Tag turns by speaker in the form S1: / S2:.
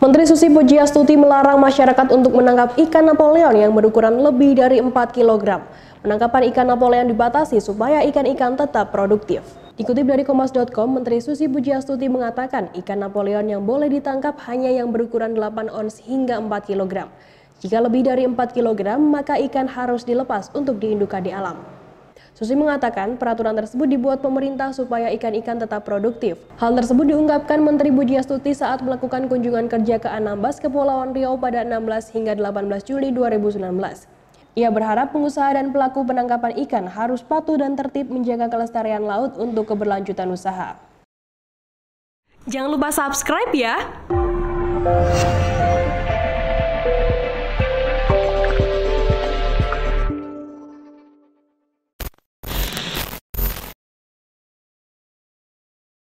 S1: Menteri Susi Pujiastuti melarang masyarakat untuk menangkap ikan Napoleon yang berukuran lebih dari 4 kg. Penangkapan ikan Napoleon dibatasi supaya ikan-ikan tetap produktif. Dikutip dari Komas.com, Menteri Susi Pujiastuti mengatakan ikan Napoleon yang boleh ditangkap hanya yang berukuran 8 ons hingga 4 kg. Jika lebih dari 4 kg, maka ikan harus dilepas untuk diindukan di alam. Susi mengatakan peraturan tersebut dibuat pemerintah supaya ikan-ikan tetap produktif. Hal tersebut diungkapkan Menteri Budiastuti saat melakukan kunjungan kerja ke Anambas, Kepulauan Riau pada 16 hingga 18 Juli 2019. Ia berharap pengusaha dan pelaku penangkapan ikan harus patuh dan tertib menjaga kelestarian laut untuk keberlanjutan usaha. Jangan lupa subscribe ya!